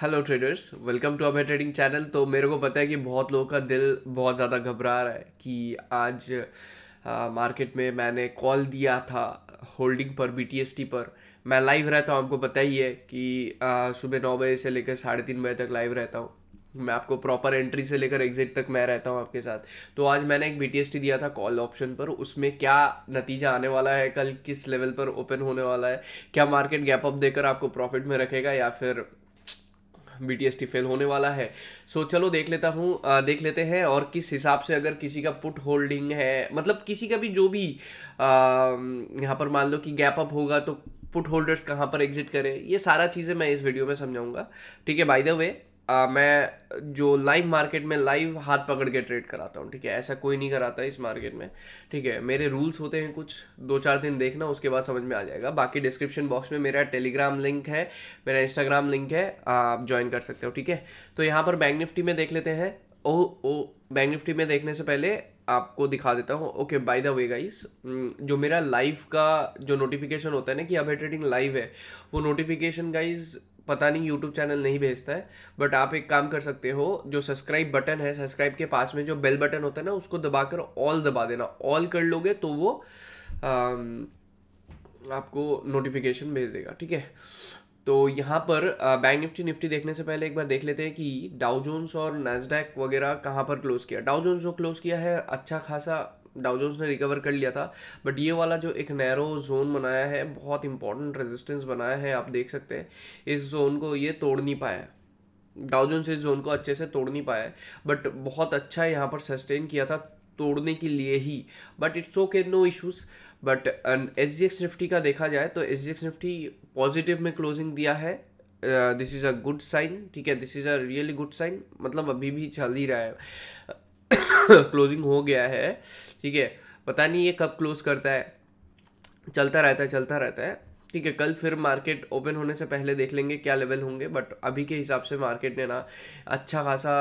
hello traders welcome to Abhay trading channel तो मेरे को पता है कि बहुत लोगों का दिल बहुत ज़्यादा घबरा रहा है कि आज मार्केट में मैंने कॉल दिया था होल्डिंग पर बी पर मैं लाइव रहता हूँ आपको पता ही है कि सुबह नौ बजे से लेकर साढ़े तीन बजे तक लाइव रहता हूँ मैं आपको प्रॉपर एंट्री से लेकर एग्जिट तक मैं रहता हूँ आपके साथ तो आज मैंने एक बी दिया था कॉल ऑप्शन पर उसमें क्या नतीजा आने वाला है कल किस लेवल पर ओपन होने वाला है क्या मार्केट गैप अप देकर आपको प्रॉफिट में रखेगा या फिर बी टी फेल होने वाला है सो so, चलो देख लेता हूँ देख लेते हैं और किस हिसाब से अगर किसी का पुट होल्डिंग है मतलब किसी का भी जो भी यहाँ पर मान लो कि गैप अप होगा तो पुट होल्डर्स कहाँ पर एग्जिट करें ये सारा चीज़ें मैं इस वीडियो में समझाऊँगा ठीक है बाय द वे आ, मैं जो लाइव मार्केट में लाइव हाथ पकड़ के ट्रेड कराता हूँ ठीक है ऐसा कोई नहीं कराता इस मार्केट में ठीक है मेरे रूल्स होते हैं कुछ दो चार दिन देखना उसके बाद समझ में आ जाएगा बाकी डिस्क्रिप्शन बॉक्स में मेरा टेलीग्राम लिंक है मेरा इंस्टाग्राम लिंक है आप ज्वाइन कर सकते हो ठीक है तो यहाँ पर बैंक निफ्टी में देख लेते हैं ओ ओ बैंक निफ्टी में देखने से पहले आपको दिखा देता हूँ okay bye the way guys जो मेरा लाइव का जो नोटिफिकेशन होता है ना कि अभी ट्रेडिंग लाइव है वो नोटिफिकेशन गाइस पता नहीं यूट्यूब चैनल नहीं भेजता है बट आप एक काम कर सकते हो जो सब्सक्राइब बटन है सब्सक्राइब के पास में जो बेल बटन होता है ना उसको दबाकर ऑल दबा देना ऑल कर लोगे तो वो आपको नोटिफिकेशन भेज देगा ठीक है तो यहाँ पर बैंक निफ्टी निफ्टी देखने से पहले एक बार देख लेते हैं कि डाउ जोन्स और नैसडैक वगैरह कहाँ पर क्लोज़ किया डाउ जोन्स जो क्लोज़ किया है अच्छा खासा डाउजोन्स ने रिकवर कर लिया था बट ये वाला जो एक नैरो जोन बनाया है बहुत इंपॉर्टेंट रेजिस्टेंस बनाया है आप देख सकते हैं इस जोन को ये तोड़ नहीं पाया है डाउजोन्स इस जोन को अच्छे से तोड़ नहीं पाया बट बहुत अच्छा यहाँ पर सस्टेन किया था तोड़ने के लिए ही but it's okay no issues but S G X Nifty का देखा जाए तो S G X Nifty positive में क्लोजिंग दिया है this is a good sign ठीक है this is a really good sign मतलब अभी भी चल ही रहा है क्लोजिंग हो गया है ठीक है पता नहीं ये कब क्लोज करता है चलता रहता है चलता रहता है ठीक है कल फिर मार्केट ओपन होने से पहले देख लेंगे क्या लेवल होंगे बट अभी के हिसाब से मार्केट ने ना अच्छा खासा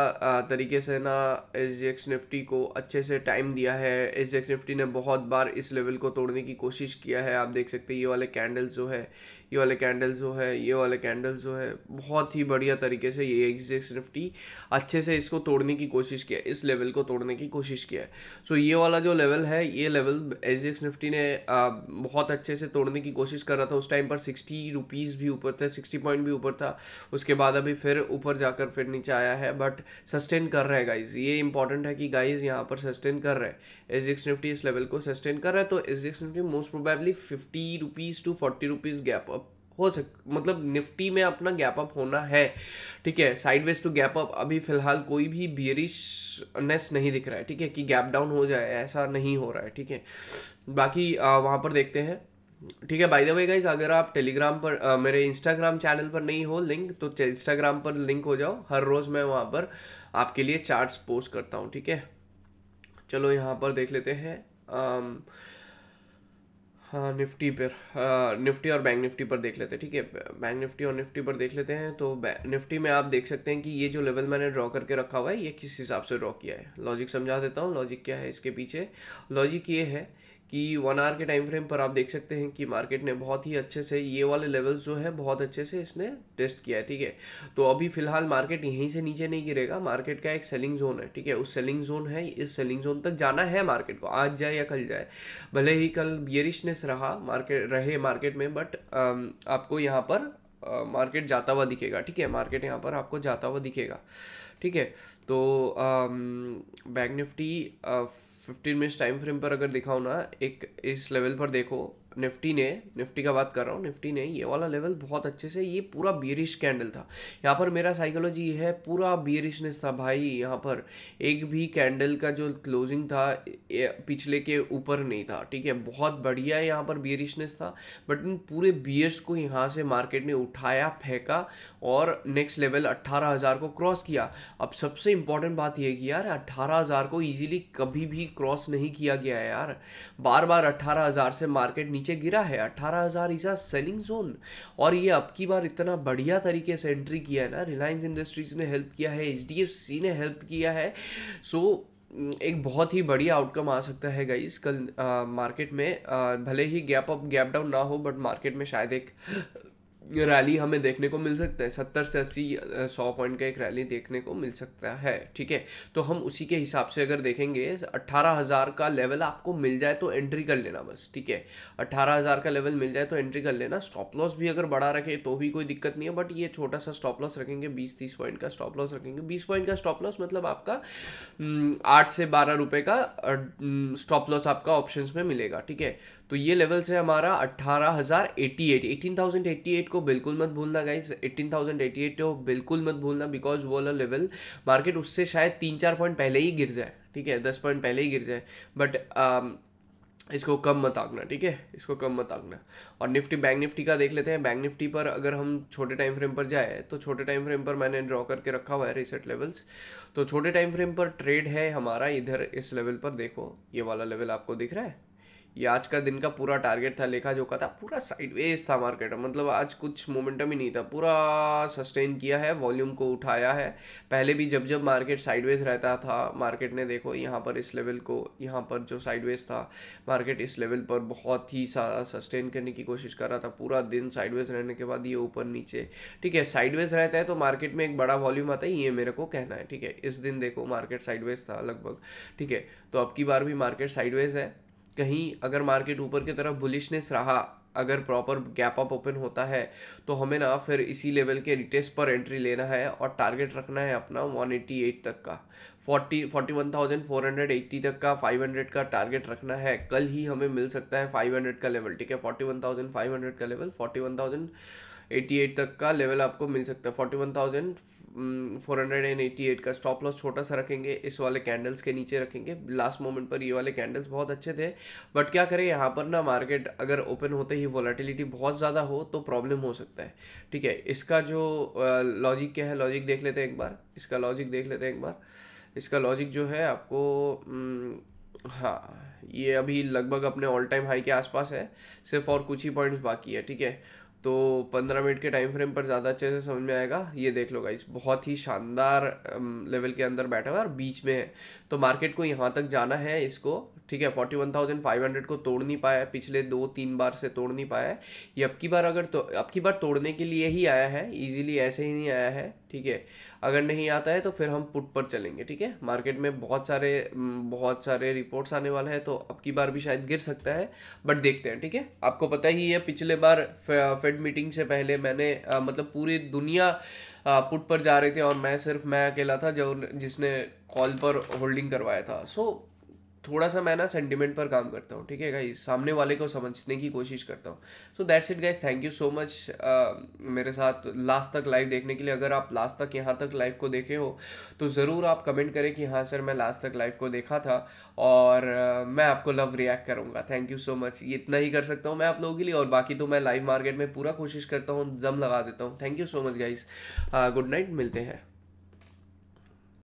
तरीके से ना एच एक्स निफ्टी को अच्छे से टाइम दिया है एच एक्स निफ्टी ने बहुत बार इस लेवल को तोड़ने की कोशिश किया है आप देख सकते हैं ये वाले कैंडल्स जो है ये वाले कैंडल्स जो है ये वाले कैंडल्स जो है बहुत ही बढ़िया तरीके से ये एक्सिक्स निफ्टी अच्छे से इसको तोड़ने की कोशिश किया इस लेवल को तोड़ने की कोशिश किया है सो ये वाला जो लेवल है ये लेवल एक्सिक्स निफ्टी ने आ, बहुत अच्छे से तोड़ने की कोशिश कर रहा था उस टाइम पर सिक्सटी रुपीज़ भी ऊपर थे सिक्सटी पॉइंट भी ऊपर था उसके बाद अभी फिर ऊपर जाकर फिर नीचे आया है बट सस्टेन कर रहा है गाइज ये इंपॉर्टेंट है कि गाइज यहाँ पर सस्टेन कर रहे हैं एजिक्स निफ्टी इस लेवल को सस्टेन कर रहा है तो SGX Nifty most probably fifty rupees to forty rupees gap up हो सक मतलब निफ्टी में अपना गैप अप होना है ठीक है साइडवेज टू गैप अप अभी फिलहाल कोई भी बियरिशनेस नहीं दिख रहा है ठीक है कि गैप डाउन हो जाए ऐसा नहीं हो रहा है ठीक है बाकी आ, वहाँ पर देखते हैं ठीक है बाय द वे गाइज अगर आप टेलीग्राम पर आ, मेरे इंस्टाग्राम चैनल पर नहीं हो लिंक तो इंस्टाग्राम पर लिंक हो जाओ हर रोज़ मैं वहाँ पर आपके लिए चार्ट्स पोस्ट करता हूँ ठीक है चलो यहाँ पर देख लेते हैं आ, हाँ निफ्टी पर हाँ, निफ्टी और बैंक निफ्टी पर देख लेते हैं ठीक है बैंक निफ्टी और निफ्टी पर देख लेते हैं तो निफ्टी में आप देख सकते हैं कि ये जो लेवल मैंने ड्रॉ करके रखा हुआ है ये किस हिसाब से ड्रॉ किया है लॉजिक समझा देता हूँ लॉजिक क्या है इसके पीछे लॉजिक ये है कि वन आवर के टाइम फ्रेम पर आप देख सकते हैं कि मार्केट ने बहुत ही अच्छे से ये वाले लेवल्स जो है बहुत अच्छे से इसने टेस्ट किया है ठीक है तो अभी फिलहाल मार्केट यहीं से नीचे नहीं गिरेगा मार्केट का एक सेलिंग जोन है ठीक है उस सेलिंग जोन है इस सेलिंग जोन तक जाना है मार्केट को आज जाए या कल जाए भले ही कल बियरिशनेस रहा मार्केट रहे मार्केट में बट um, आपको यहाँ पर मार्केट uh, जाता हुआ दिखेगा ठीक है मार्केट यहाँ पर आपको जाता हुआ दिखेगा ठीक है तो bank Nifty fifteen minutes time frame पर अगर दिखाओ ना एक इस लेवल पर देखो निफ्टी ने निफ्टी का बात कर रहा हूँ निफ्टी ने ये वाला लेवल बहुत अच्छे से ये पूरा बियरिश कैंडल था यहाँ पर मेरा साइकोलॉजी है पूरा बियरिशनेस था भाई यहाँ पर एक भी कैंडल का जो क्लोजिंग था पिछले के ऊपर नहीं था ठीक है बहुत बढ़िया यहाँ पर बियरिशनेस था बट इन पूरे बियर्स को यहाँ से मार्केट ने उठाया फेंका और नेक्स्ट लेवल अट्ठारह को क्रॉस किया अब सबसे इम्पॉर्टेंट बात यह कि यार अट्ठारह हज़ार को ईजिली कभी भी क्रॉस नहीं किया गया है यार बार बार अट्ठारह हज़ार से मार्केट नीचे गिरा है अट्ठारह हज़ार इज़ आ सेलिंग जोन और ये अब की बार इतना बढ़िया तरीके से एंट्री किया है ना रिलायंस इंडस्ट्रीज़ ने हेल्प किया है एच ने हेल्प किया है सो एक बहुत ही बढ़िया आउटकम आ सकता है गाइस कल आ, मार्केट में आ, भले ही गैप अप गैप डाउन ना हो बट मार्केट में शायद एक रैली हमें देखने को मिल सकता है सत्तर से अस्सी सौ पॉइंट का एक रैली देखने को मिल सकता है ठीक है तो हम उसी के हिसाब से अगर देखेंगे अट्ठारह हज़ार का लेवल आपको मिल जाए तो एंट्री कर लेना बस ठीक है अट्ठारह हज़ार का लेवल मिल जाए तो एंट्री कर लेना स्टॉप लॉस भी अगर बड़ा रखे तो भी कोई दिक्कत नहीं है बट ये छोटा सा स्टॉप लॉस रखेंगे बीस तीस पॉइंट का स्टॉप लॉस रखेंगे बीस पॉइंट का स्टॉप लॉस मतलब आपका आठ से बारह रुपये का स्टॉप लॉस आपका ऑप्शन में मिलेगा ठीक है तो ये लेवल से हमारा अट्ठारह हज़ार eighty eight eighteen thousand eighty eight को बिल्कुल मत भूलना गाइज एटीन थाउजेंड को बिल्कुल मत भूलना बिकॉज वो वाला लेवल मार्केट उससे शायद तीन चार पॉइंट पहले ही गिर जाए ठीक है दस पॉइंट पहले ही गिर जाए बट um, इसको कम मत आंकना ठीक है इसको कम मत आंकना और निफ्टी बैंक निफ्टी का देख लेते हैं बैंक निफ्टी पर अगर हम छोटे टाइम फ्रेम पर जाए तो छोटे टाइम फ्रेम पर मैंने ड्रॉ करके रखा हुआ है रिसेट लेवल्स तो छोटे टाइम फ्रेम पर ट्रेड है हमारा इधर इस लेवल पर देखो ये वाला लेवल आपको दिख रहा है ये आज का दिन का पूरा टारगेट था लेखा जोखा था पूरा साइडवेज था मार्केट मतलब आज कुछ मोमेंटम ही नहीं था पूरा सस्टेन किया है वॉल्यूम को उठाया है पहले भी जब जब मार्केट साइडवेज रहता था मार्केट ने देखो यहाँ पर इस लेवल को यहाँ पर जो साइडवेज था मार्केट इस लेवल पर बहुत ही सस्टेन करने की कोशिश कर रहा था पूरा दिन साइडवेज रहने के बाद ये ऊपर नीचे ठीक है साइडवेज रहता है तो मार्केट में एक बड़ा वॉल्यूम आता है ये मेरे को कहना है ठीक है इस दिन देखो मार्केट साइडवेज था लगभग ठीक है तो अब की बार भी मार्केट साइडवेज है कहीं अगर मार्केट ऊपर की तरफ बुलिशनेस रहा अगर प्रॉपर गैप अप ओपन होता है तो हमें ना फिर इसी लेवल के रिटेस्ट पर एंट्री लेना है और टारगेट रखना है अपना 188 तक का 40 41,480 तक का 500 का टारगेट रखना है कल ही हमें मिल सकता है 500 का लेवल ठीक है 41,500 का लेवल एट तक का लेवल आपको मिल सकता है थाउजेंड 488 का स्टॉप लॉस छोटा सा रखेंगे इस वाले कैंडल्स के नीचे रखेंगे लास्ट मोमेंट पर ये वाले कैंडल्स बहुत अच्छे थे बट क्या करें यहाँ पर ना मार्केट अगर ओपन होते ही वॉलेटिलिटी बहुत ज़्यादा हो तो प्रॉब्लम हो सकता है ठीक है इसका जो लॉजिक क्या है लॉजिक देख लेते हैं एक बार इसका लॉजिक देख लेते हैं एक बार इसका लॉजिक जो है आपको हाँ ये अभी लगभग अपने ऑल टाइम हाई के आसपास है सिर्फ और कुछ ही पॉइंट्स बाकी है ठीक है तो पंद्रह मिनट के टाइम फ्रेम पर ज़्यादा अच्छे से समझ में आएगा ये देख लो गाइस बहुत ही शानदार लेवल के अंदर बैठा हुआ है और बीच में है तो मार्केट को यहाँ तक जाना है इसको ठीक है forty one thousand five hundred को तोड़ नहीं पाया पिछले दो तीन बार से तोड़ नहीं पाया है ये अब की बार अगर तो अब की बार तोड़ने के लिए ही आया है इजीली ऐसे ही नहीं आया है ठीक है अगर नहीं आता है तो फिर हम पुट पर चलेंगे ठीक है मार्केट में बहुत सारे बहुत सारे रिपोर्ट्स आने वाले हैं तो अब की बार भी शायद गिर सकता है बट देखते हैं ठीक है आपको पता ही है पिछले बार फेड मीटिंग से पहले मैंने आ, मतलब पूरी दुनिया आ, पुट पर जा रहे थे और मैं सिर्फ मैं अकेला था जो जिसने कॉल पर होल्डिंग करवाया था सो so, थोड़ा सा मैं ना सेंटिमेंट पर काम करता हूँ ठीक है गाई सामने वाले को समझने की कोशिश करता हूँ so that's it guys thank you so much मेरे साथ लास्ट तक लाइव देखने के लिए अगर आप लास्ट तक यहाँ तक लाइव को देखे हो तो ज़रूर आप कमेंट करें कि हाँ सर मैं लास्ट तक लाइव को देखा था और uh, मैं आपको लव रिएक्ट करूँगा थैंक यू सो मच ये इतना ही कर सकता हूँ मैं आप लोगों के लिए और बाकी तो मैं लाइव मार्केट में पूरा कोशिश करता हूँ दम लगा देता हूँ thank you so much guys good night मिलते हैं